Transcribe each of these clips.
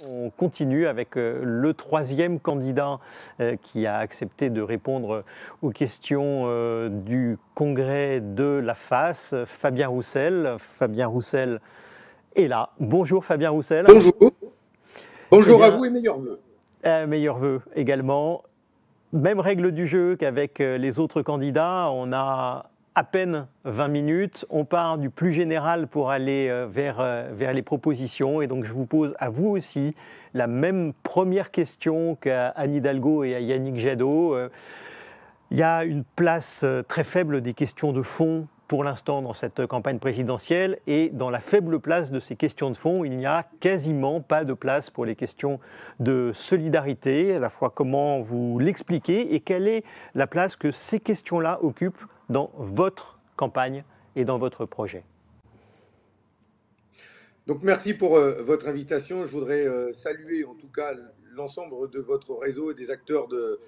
On continue avec euh, le troisième candidat euh, qui a accepté de répondre aux questions euh, du congrès de la face, Fabien Roussel. Fabien Roussel est là. Bonjour Fabien Roussel. Bonjour. Bonjour eh à vous et meilleurs voeux. Eh, meilleurs voeux également. Même règle du jeu qu'avec les autres candidats, on a à peine 20 minutes. On part du plus général pour aller euh, vers, euh, vers les propositions. Et donc, je vous pose à vous aussi la même première question qu'à Anne Hidalgo et à Yannick Jadot. Euh, il y a une place très faible des questions de fond pour l'instant dans cette campagne présidentielle et dans la faible place de ces questions de fond, il n'y a quasiment pas de place pour les questions de solidarité, à la fois comment vous l'expliquez et quelle est la place que ces questions-là occupent dans votre campagne et dans votre projet. Donc merci pour euh, votre invitation. Je voudrais euh, saluer en tout cas l'ensemble de votre réseau et des acteurs de,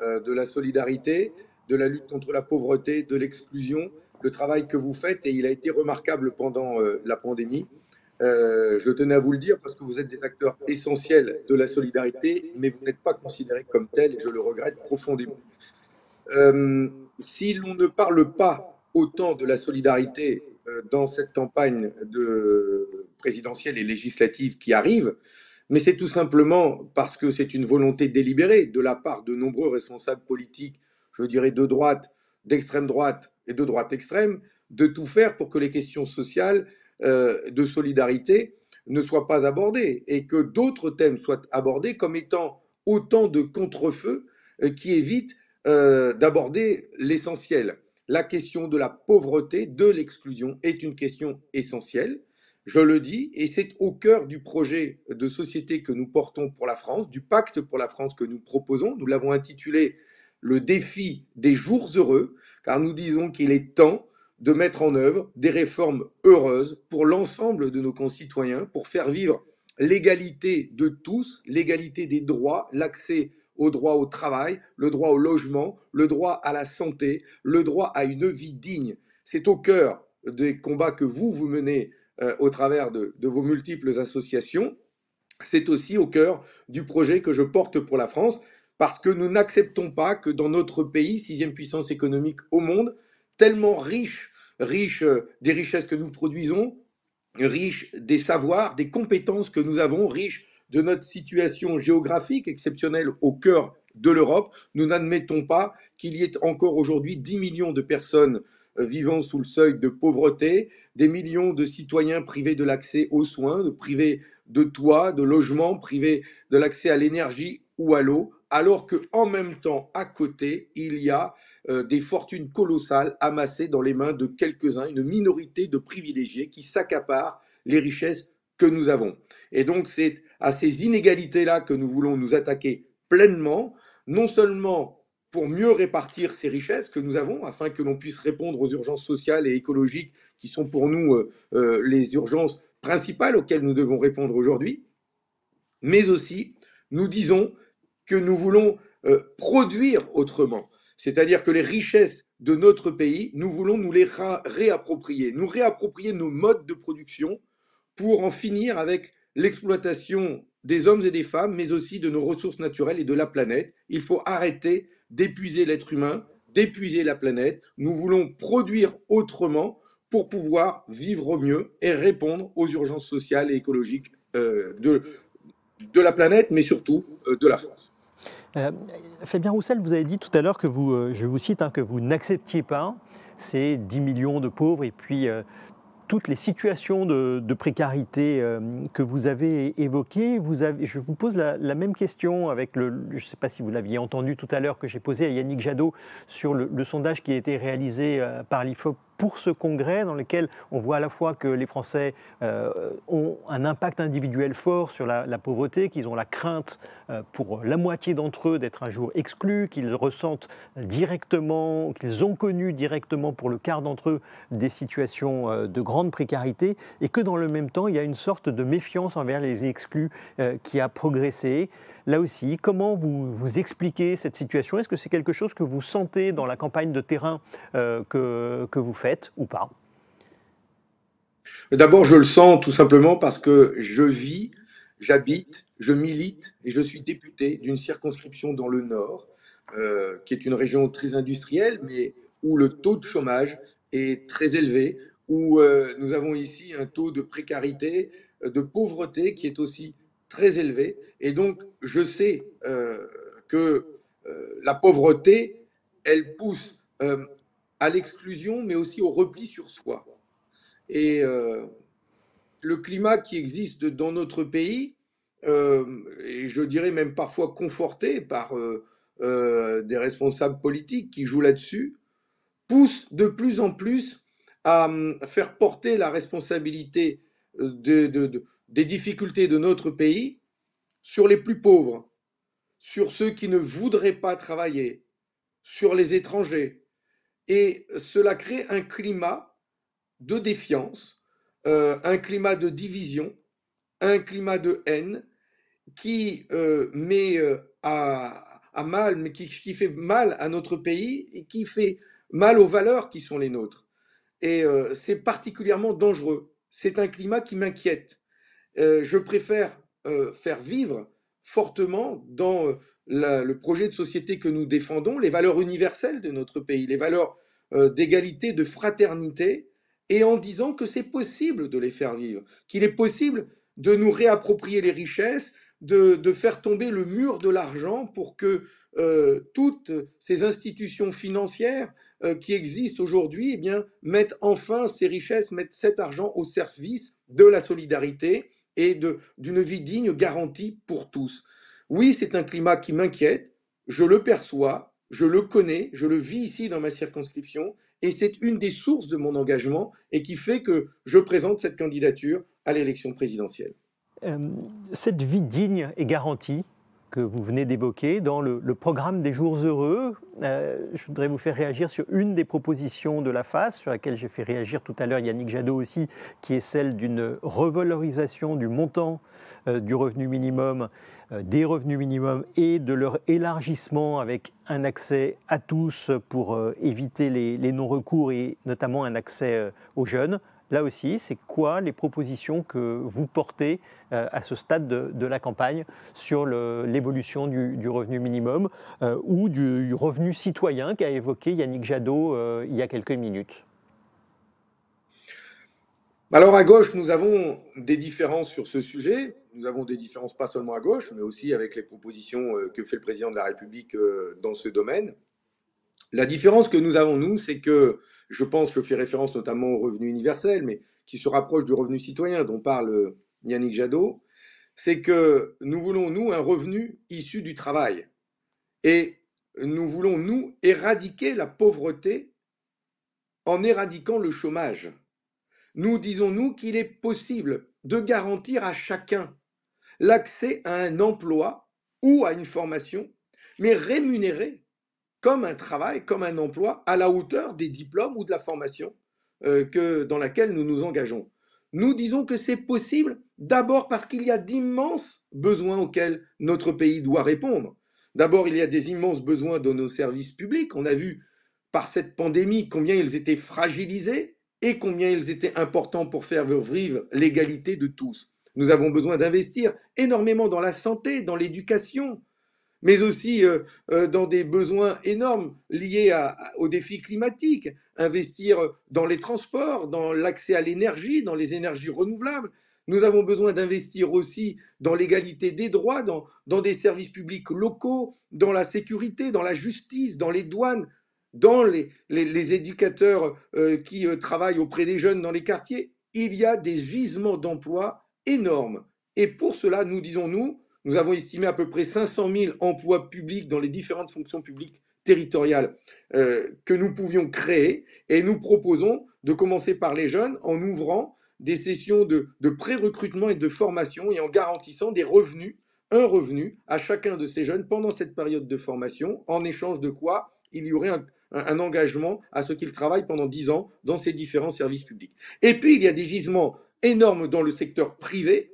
euh, de la solidarité, de la lutte contre la pauvreté, de l'exclusion, le travail que vous faites et il a été remarquable pendant la pandémie. je tenais à vous le dire parce que vous êtes des acteurs essentiels de la solidarité, mais vous n'êtes pas considérés comme tels et je le regrette profondément si l'on ne parle pas autant de la solidarité euh, dans cette campagne présidentielle et législative qui arrive, mais c'est tout simplement parce que c'est une volonté délibérée de la part de nombreux responsables politiques, je dirais de droite, d'extrême droite et de droite extrême, de tout faire pour que les questions sociales euh, de solidarité ne soient pas abordées et que d'autres thèmes soient abordés comme étant autant de contrefeux euh, qui évitent euh, d'aborder l'essentiel. La question de la pauvreté, de l'exclusion, est une question essentielle, je le dis, et c'est au cœur du projet de société que nous portons pour la France, du pacte pour la France que nous proposons. Nous l'avons intitulé le défi des jours heureux, car nous disons qu'il est temps de mettre en œuvre des réformes heureuses pour l'ensemble de nos concitoyens, pour faire vivre l'égalité de tous, l'égalité des droits, l'accès au droit au travail, le droit au logement, le droit à la santé, le droit à une vie digne. C'est au cœur des combats que vous, vous menez euh, au travers de vos multiples associations. C'est aussi au cœur du projet que je porte pour la France, parce que nous n'acceptons pas que dans notre pays, sixième puissance économique au monde, tellement riche, riche euh, des richesses que nous produisons, riche des savoirs, des compétences que nous avons, riche de notre situation géographique exceptionnelle au cœur de l'Europe, nous n'admettons pas qu'il y ait encore aujourd'hui 10 millions de personnes euh, vivant sous le seuil de pauvreté, des millions de citoyens privés de l'accès aux soins, privés de toits, de logements, privés de l'accès à l'énergie ou à l'eau, alors que en même temps, à côté, il y a euh, des fortunes colossales amassées dans les mains de quelques-uns, une minorité de privilégiés qui s'accaparent les richesses que nous avons. Et donc, c'est à ces inégalités-là que nous voulons nous attaquer pleinement, non seulement pour mieux répartir ces richesses que nous avons, afin que l'on puisse répondre aux urgences sociales et écologiques qui sont pour nous euh, euh, les urgences principales auxquelles nous devons répondre aujourd'hui, mais aussi nous disons que nous voulons euh, produire autrement, c'est-à-dire que les richesses de notre pays, nous voulons nous les réapproprier, nous réapproprier nos modes de production pour en finir avec l'exploitation des hommes et des femmes, mais aussi de nos ressources naturelles et de la planète. Il faut arrêter d'épuiser l'être humain, d'épuiser la planète. Nous voulons produire autrement pour pouvoir vivre mieux et répondre aux urgences sociales et écologiques euh, de, de la planète, mais surtout euh, de la France. Euh, Fabien Roussel, vous avez dit tout à l'heure que vous, je vous cite, hein, que vous n'acceptiez pas ces 10 millions de pauvres et puis toutes les situations de, précarité euh, que vous avez évoquées. Vous avez, je vous pose la, même question avec le, je ne sais pas si vous l'aviez entendu tout à l'heure que j'ai posé à Yannick Jadot sur le sondage qui a été réalisé euh, par l'IFOP pour ce congrès dans lequel on voit à la fois que les Français euh, ont un impact individuel fort sur la, pauvreté, qu'ils ont la crainte euh, pour la moitié d'entre eux d'être un jour exclus, qu'ils ressentent directement, qu'ils ont connu directement pour le quart d'entre eux des situations euh, de grande précarité, et que dans le même temps, il y a une sorte de méfiance envers les exclus qui a progressé là aussi, comment vous, vous expliquez cette situation Est-ce que c'est quelque chose que vous sentez dans la campagne de terrain euh, que, que vous faites ou pas D'abord, je le sens tout simplement parce que je vis, j'habite, je milite et je suis député d'une circonscription dans le Nord, euh, qui est une région très industrielle, mais où le taux de chômage est très élevé, où euh, nous avons ici un taux de précarité, de pauvreté qui est aussi très élevé Et donc, je sais euh, que euh, la pauvreté, elle pousse euh, à l'exclusion, mais aussi au repli sur soi. Et le climat qui existe dans notre pays, et je dirais même parfois conforté par des responsables politiques qui jouent là-dessus, pousse de plus en plus à hum, faire porter la responsabilité des difficultés de notre pays sur les plus pauvres, sur ceux qui ne voudraient pas travailler, sur les étrangers. Et cela crée un climat de défiance, euh, un climat de division, un climat de haine qui euh, met euh, à, mal, mais qui, qui, fait mal à notre pays et qui fait mal aux valeurs qui sont les nôtres. Et c'est particulièrement dangereux c'est un climat qui m'inquiète. Euh, je préfère euh, faire vivre fortement dans euh, le projet de société que nous défendons les valeurs universelles de notre pays, les valeurs d'égalité, de fraternité, et en disant que c'est possible de les faire vivre, qu'il est possible de nous réapproprier les richesses, de, faire tomber le mur de l'argent pour que euh, toutes ces institutions financières euh, qui existent aujourd'hui eh bien, mettent enfin ces richesses, mettent cet argent au service de la solidarité et de, d'une vie digne garantie pour tous. Oui, c'est un climat qui m'inquiète, je le perçois, je le connais, je le vis ici dans ma circonscription, et c'est une des sources de mon engagement et qui fait que je présente cette candidature à l'élection présidentielle. Euh, cette vie digne et garantie que vous venez d'évoquer dans le, programme des jours heureux. Euh, je voudrais vous faire réagir sur une des propositions de la FAS, sur laquelle j'ai fait réagir tout à l'heure Yannick Jadot aussi, qui est celle d'une revalorisation du montant euh, du revenu minimum, des revenus minimums et de leur élargissement avec un accès à tous pour éviter les non-recours et notamment un accès aux jeunes là aussi, c'est quoi les propositions que vous portez euh, à ce stade de, la campagne sur l'évolution du, du, revenu minimum euh, ou du revenu citoyen qu'a évoqué Yannick Jadot euh, il y a quelques minutes alors à gauche, nous avons des différences sur ce sujet. Nous avons des différences pas seulement à gauche, mais aussi avec les propositions que fait le président de la République dans ce domaine. La différence que nous avons, nous, c'est que, je pense, je fais référence notamment au revenu universel, mais qui se rapproche du revenu citoyen dont parle euh, Yannick Jadot, c'est que nous voulons, nous, un revenu issu du travail. Et nous voulons, nous, éradiquer la pauvreté en éradiquant le chômage. Nous disons, nous, qu'il est possible de garantir à chacun l'accès à un emploi ou à une formation, mais rémunéré comme un travail, comme un emploi à la hauteur des diplômes ou de la formation euh, que, dans laquelle nous nous engageons. Nous disons que c'est possible d'abord parce qu'il y a d'immenses besoins auxquels notre pays doit répondre. D'abord, il y a des immenses besoins dans nos services publics. On a vu par cette pandémie combien ils étaient fragilisés et combien ils étaient importants pour faire vivre l'égalité de tous. Nous avons besoin d'investir énormément dans la santé, dans l'éducation, mais aussi euh, euh, dans des besoins énormes liés aux défis climatiques, investir dans les transports, dans l'accès à l'énergie, dans les énergies renouvelables. Nous avons besoin d'investir aussi dans l'égalité des droits, dans, des services publics locaux, dans la sécurité, dans la justice, dans les douanes, dans les, éducateurs euh, qui travaillent auprès des jeunes dans les quartiers. Il y a des gisements d'emplois énormes. Et pour cela, nous disons, nous, nous avons estimé à peu près 500 000 emplois publics dans les différentes fonctions publiques territoriales euh, que nous pouvions créer et nous proposons de commencer par les jeunes en ouvrant des sessions de, pré-recrutement et de formation et en garantissant des revenus, un revenu à chacun de ces jeunes pendant cette période de formation, en échange de quoi il y aurait un, engagement à ce qu'ils travaillent pendant 10 ans dans ces différents services publics. Et puis, il y a des gisements énormes dans le secteur privé.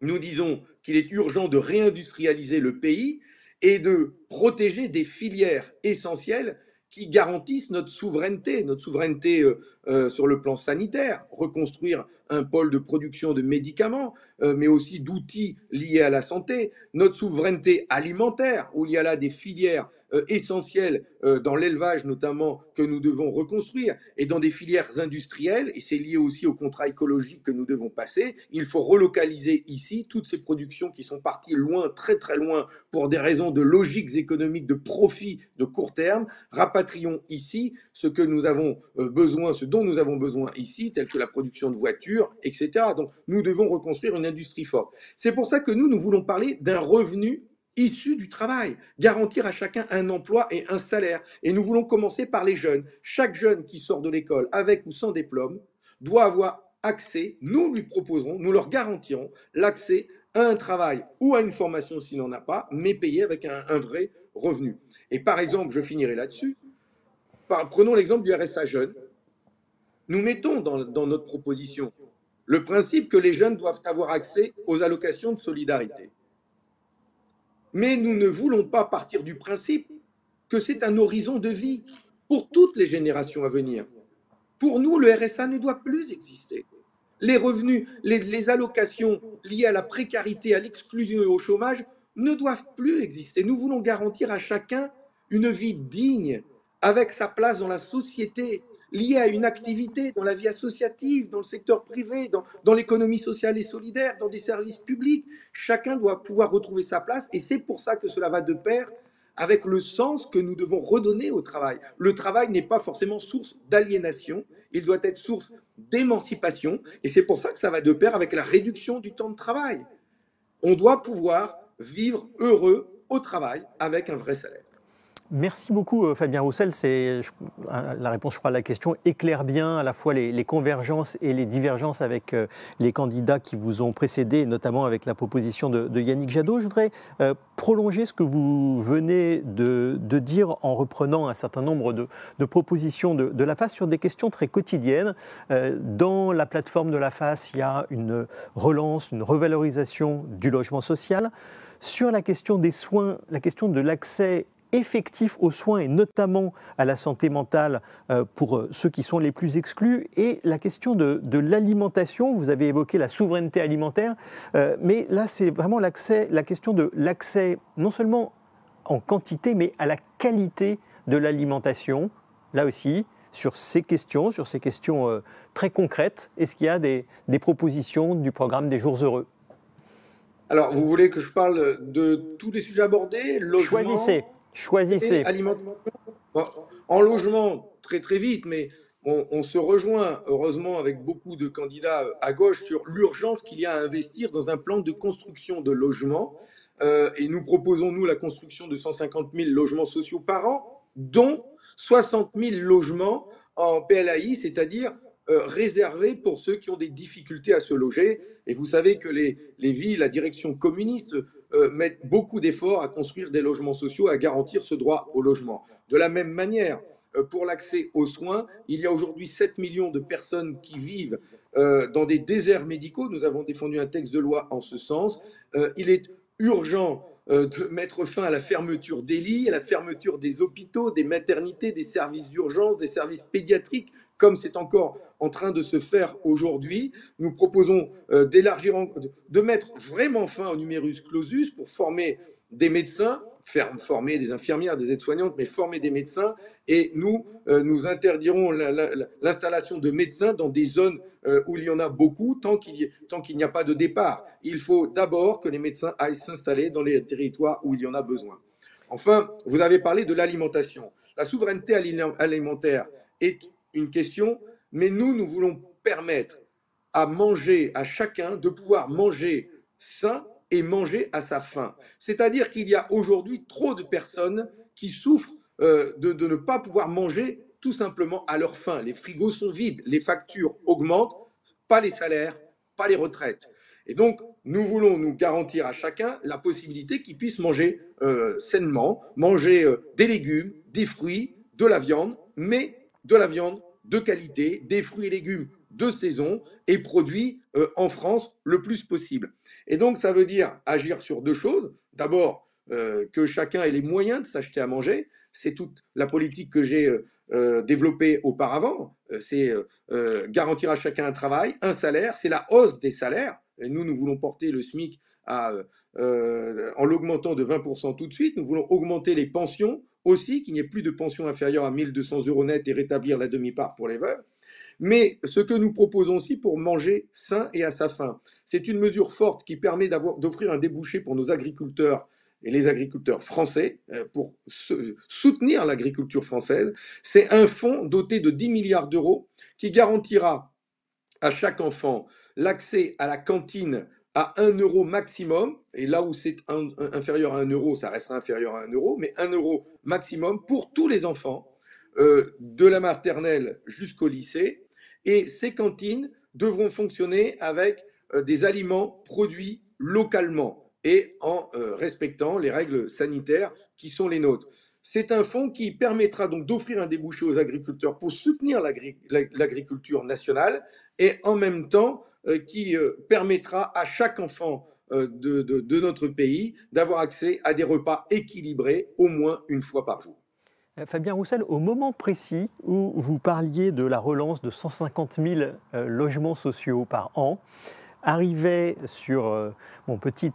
Nous disons qu'il est urgent de réindustrialiser le pays et de protéger des filières essentielles qui garantissent notre souveraineté, notre souveraineté euh, euh, sur le plan sanitaire, reconstruire un pôle de production de médicaments, euh, mais aussi d'outils liés à la santé, notre souveraineté alimentaire, où il y a là des filières euh, essentiel euh, dans l'élevage notamment que nous devons reconstruire et dans des filières industrielles, et c'est lié aussi au contrat écologique que nous devons passer, il faut relocaliser ici toutes ces productions qui sont parties loin, très très loin, pour des raisons de logiques économiques, de profit de court terme. Rapatrions ici ce que nous avons euh, besoin, ce dont nous avons besoin ici, tel que la production de voitures, etc. Donc nous devons reconstruire une industrie forte. C'est pour ça que nous, nous voulons parler d'un revenu issus du travail, garantir à chacun un emploi et un salaire. Et nous voulons commencer par les jeunes. Chaque jeune qui sort de l'école avec ou sans diplôme doit avoir accès, nous lui proposerons, nous leur garantirons l'accès à un travail ou à une formation s'il n'en a pas, mais payé avec un, vrai revenu. Et par exemple, je finirai là-dessus, prenons l'exemple du RSA jeune. Nous mettons dans notre proposition le principe que les jeunes doivent avoir accès aux allocations de solidarité. Mais nous ne voulons pas partir du principe que c'est un horizon de vie pour toutes les générations à venir. Pour nous, le RSA ne doit plus exister. Les revenus, les, allocations liées à la précarité, à l'exclusion et au chômage ne doivent plus exister. Nous voulons garantir à chacun une vie digne, avec sa place dans la société, liées à une activité dans la vie associative, dans le secteur privé, dans, dans l'économie sociale et solidaire, dans des services publics. Chacun doit pouvoir retrouver sa place et c'est pour ça que cela va de pair avec le sens que nous devons redonner au travail. Le travail n'est pas forcément source d'aliénation, il doit être source d'émancipation, et c'est pour ça que ça va de pair avec la réduction du temps de travail. On doit pouvoir vivre heureux au travail avec un vrai salaire. Merci beaucoup euh, Fabien Roussel. C'est la réponse, je crois, à la question éclaire bien à la fois les, convergences et les divergences avec euh, les candidats qui vous ont précédé, notamment avec la proposition de, Yannick Jadot. Je voudrais euh, prolonger ce que vous venez de, dire en reprenant un certain nombre de, propositions de, la face sur des questions très quotidiennes. dans la plateforme de la face, il y a une relance, une revalorisation du logement social. Sur la question des soins, la question de l'accès effectif aux soins et notamment à la santé mentale euh, pour euh, ceux qui sont les plus exclus et la question de, l'alimentation. Vous avez évoqué la souveraineté alimentaire, euh, mais là c'est vraiment l'accès, la question de l'accès non seulement en quantité mais à la qualité de l'alimentation. Là aussi, sur ces questions, sur ces questions très concrètes Est-ce qu'il y a des, propositions du programme des Jours Heureux Alors, vous voulez que je parle de tous les sujets abordés logement, Choisissez. Choisissez. en logement, très très vite, mais on, se rejoint heureusement avec beaucoup de candidats à gauche sur l'urgence qu'il y a à investir dans un plan de construction de logements. Euh, et nous proposons, nous, la construction de 150 000 logements sociaux par an, dont 60 000 logements en PLAI, c'est-à-dire euh, réservés pour ceux qui ont des difficultés à se loger. Et vous savez que les, les villes, la direction communiste euh, mettent beaucoup d'efforts à construire des logements sociaux, à garantir ce droit au logement. De la même manière, euh, pour l'accès aux soins. Il y a aujourd'hui 7 millions de personnes qui vivent euh, dans des déserts médicaux. Nous avons défendu un texte de loi en ce sens. il est urgent de mettre fin à la fermeture des lits, à la fermeture des hôpitaux, des maternités, des services d'urgence, des services pédiatriques, comme c'est encore en train de se faire aujourd'hui. Nous proposons euh, d'élargir, de mettre vraiment fin au numerus clausus pour former des médecins, faire, former des infirmières, des aides-soignantes, mais former des médecins. Et nous, euh, nous interdirons l'installation de médecins dans des zones euh, où il y en a beaucoup tant qu'il n'y a pas de départ. Il faut d'abord que les médecins aillent s'installer dans les territoires où il y en a besoin. Enfin, vous avez parlé de l'alimentation. La souveraineté alimentaire est une question, mais nous, nous voulons permettre à manger, à chacun, de pouvoir manger sain et manger à sa faim. C'est-à-dire qu'il y a aujourd'hui trop de personnes qui souffrent euh, de, ne pas pouvoir manger tout simplement à leur faim. Les frigos sont vides, les factures augmentent, pas les salaires, pas les retraites. Et donc, nous voulons nous garantir à chacun la possibilité qu'il puisse manger euh, sainement, manger euh, des légumes, des fruits, de la viande, mais de la viande de qualité, des fruits et légumes de saison et produits euh, en France le plus possible. Et donc ça veut dire agir sur deux choses. D'abord, euh, que chacun ait les moyens de s'acheter à manger. C'est toute la politique que j'ai euh, développée auparavant. C'est garantir à chacun un travail, un salaire. C'est la hausse des salaires. Et nous, nous voulons porter le SMIC à, en l'augmentant de 20% tout de suite. Nous voulons augmenter les pensions aussi qu'il n'y ait plus de pension inférieure à 1200 euros net et rétablir la demi-part pour les veuves. Mais ce que nous proposons aussi pour manger sain et à sa faim, c'est une mesure forte qui permet d'offrir un débouché pour nos agriculteurs et les agriculteurs français euh, pour soutenir l'agriculture française. C'est un fonds doté de 10 milliards d'euros qui garantira à chaque enfant l'accès à la cantine à 1 euro maximum, et là où c'est inférieur à 1 euro, ça restera inférieur à 1 euro, mais 1 euro maximum pour tous les enfants, euh, de la maternelle jusqu'au lycée, et ces cantines devront fonctionner avec euh, des aliments produits localement et en euh, respectant les règles sanitaires qui sont les nôtres. C'est un fonds qui permettra donc d'offrir un débouché aux agriculteurs pour soutenir l'agriculture nationale et en même temps euh, qui euh, permettra à chaque enfant euh, de, de, notre pays d'avoir accès à des repas équilibrés au moins une fois par jour. Fabien Roussel, au moment précis où vous parliez de la relance de 150 000 logements sociaux par an, arrivaient sur mon petit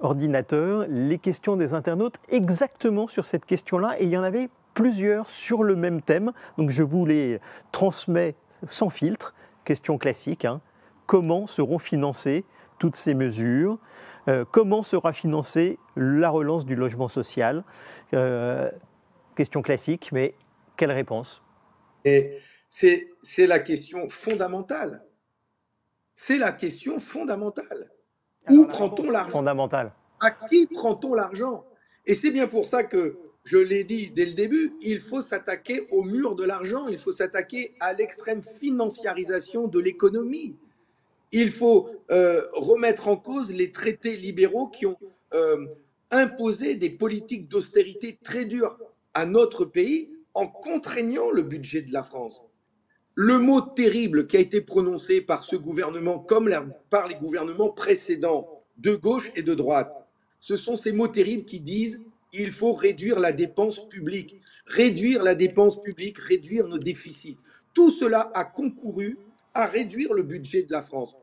ordinateur les questions des internautes exactement sur cette question-là, et il y en avait plusieurs sur le même thème, donc je vous les transmets sans filtre, question classique, hein comment seront financées toutes ces mesures, euh, comment sera financée la relance du logement social. Euh, question classique, mais quelle réponse Et c'est la question fondamentale. C'est la question fondamentale. Où prend-on l'argent À qui prend-on l'argent Et c'est bien pour ça que je l'ai dit dès le début, il faut s'attaquer au mur de l'argent, il faut s'attaquer à l'extrême financiarisation de l'économie il faut euh, remettre en cause les traités libéraux qui ont euh, imposé des politiques d'austérité très dures à notre pays en contraignant le budget de la France. Le mot terrible qui a été prononcé par ce gouvernement comme par les gouvernements précédents de gauche et de droite, ce sont ces mots terribles qui disent il faut réduire la dépense publique, réduire la dépense publique, réduire nos déficits. Tout cela a concouru à réduire le budget de la France.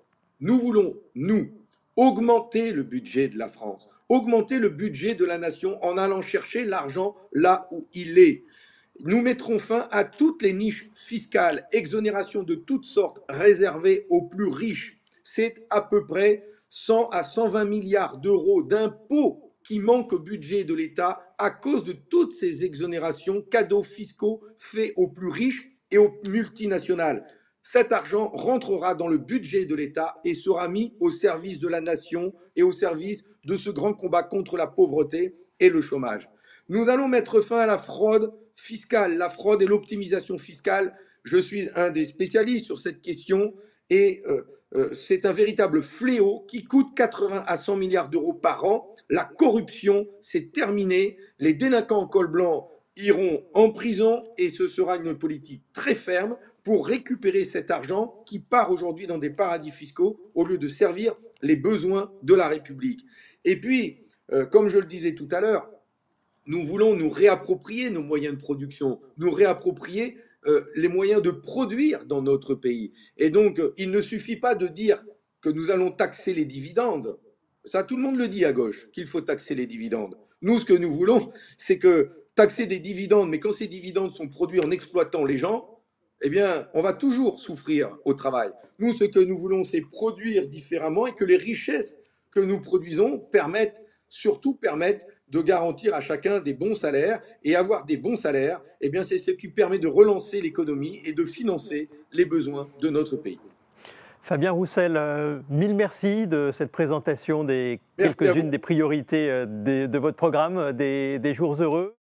Nous voulons, nous, augmenter le budget de la France, augmenter le budget de la nation en allant chercher l'argent là où il est. Nous mettrons fin à toutes les niches fiscales, exonérations de toutes sortes réservées aux plus riches. C'est à peu près 100 à 120 milliards d'euros d'impôts qui manquent au budget de l'État à cause de toutes ces exonérations, cadeaux fiscaux faits aux plus riches et aux multinationales cet argent rentrera dans le budget de l'État et sera mis au service de la nation et au service de ce grand combat contre la pauvreté et le chômage. Nous allons mettre fin à la fraude fiscale, la fraude et l'optimisation fiscale. Je suis un des spécialistes sur cette question et euh, euh, c'est un véritable fléau qui coûte 80 à 100 milliards d'euros par an. La corruption, c'est terminé. Les délinquants en col blanc iront en prison et ce sera une politique très ferme pour récupérer cet argent qui part aujourd'hui dans des paradis fiscaux au lieu de servir les besoins de la République. Et puis, euh, comme je le disais tout à l'heure, nous voulons nous réapproprier nos moyens de production, nous réapproprier euh, les moyens de produire dans notre pays. Et donc, euh, il ne suffit pas de dire que nous allons taxer les dividendes. Ça, tout le monde le dit à gauche, qu'il faut taxer les dividendes. Nous, ce que nous voulons, c'est que taxer des dividendes, mais quand ces dividendes sont produits en exploitant les gens, eh bien, on va toujours souffrir au travail. Nous, ce que nous voulons, c'est produire différemment et que les richesses que nous produisons permettent, surtout permettent de garantir à chacun des bons salaires et avoir des bons salaires, eh bien, c'est ce qui permet de relancer l'économie et de financer les besoins de notre pays. Fabien Roussel, euh, mille merci de cette présentation des quelques-unes des priorités euh, de, votre programme euh, des jours heureux.